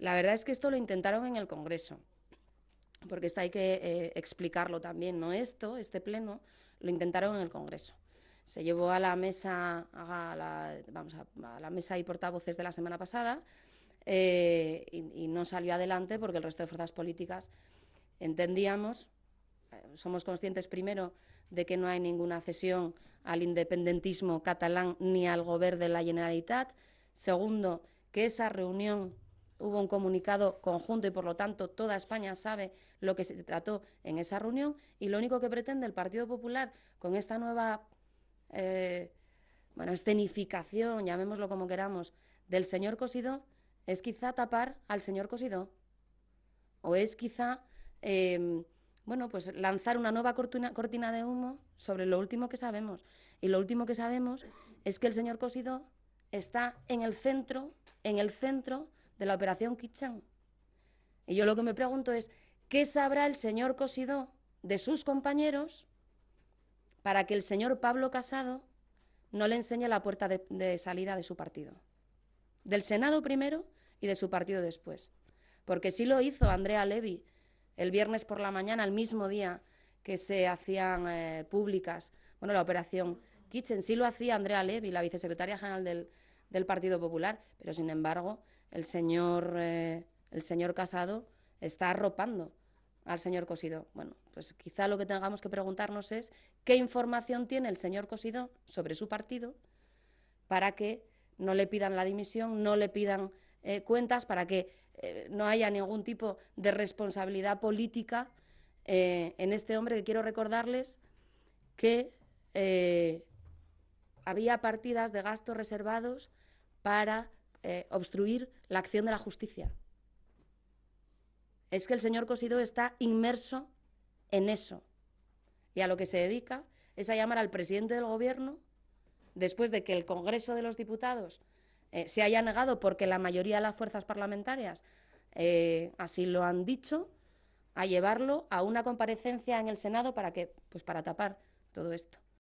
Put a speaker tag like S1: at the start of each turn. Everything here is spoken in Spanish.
S1: La verdad es que esto lo intentaron en el Congreso, porque esto hay que eh, explicarlo también, ¿no? Esto, este pleno, lo intentaron en el Congreso. Se llevó a la mesa, a la, vamos, a, la mesa y portavoces de la semana pasada eh, y, y no salió adelante porque el resto de fuerzas políticas entendíamos eh, somos conscientes primero de que no hay ninguna cesión al independentismo catalán ni al gobierno de la Generalitat. Segundo, que esa reunión hubo un comunicado conjunto y por lo tanto toda España sabe lo que se trató en esa reunión y lo único que pretende el Partido Popular con esta nueva eh, bueno, escenificación, llamémoslo como queramos, del señor Cosidó es quizá tapar al señor Cosidó o es quizá em, bueno, pues lanzar una nueva cortina, cortina de humo sobre lo último que sabemos. Y lo último que sabemos es que el señor Cosidó está en el centro, en el centro de la operación Kitchen. Y yo lo que me pregunto es, ¿qué sabrá el señor Cosidó de sus compañeros para que el señor Pablo Casado no le enseñe la puerta de, salida de su partido? Del Senado primero y de su partido después. Porque sí lo hizo Andrea Levy el viernes por la mañana, el mismo día que se hacían eh, públicas, bueno, la operación Kitchen, sí lo hacía Andrea Levy, la vicesecretaria general del, del Partido Popular, pero sin embargo, el señor, eh, el señor Casado está arropando al señor Cosido. Bueno, pues quizá lo que tengamos que preguntarnos es qué información tiene el señor Cosido sobre su partido para que no le pidan la dimisión, no le pidan eh, cuentas, para que eh, no haya ningún tipo de responsabilidad política en este hombre que quiero recordarles que había partidas de gastos reservados para eh, obstruir la acción de la justicia. Es que el señor Cosido está inmerso en eso. Y a lo que se dedica es a llamar al presidente del Gobierno, después de que el Congreso de los Diputados eh, se haya negado porque la mayoría de las fuerzas parlamentarias eh, así lo han dicho, a llevarlo a una comparecencia en el Senado para que, pues para tapar todo esto.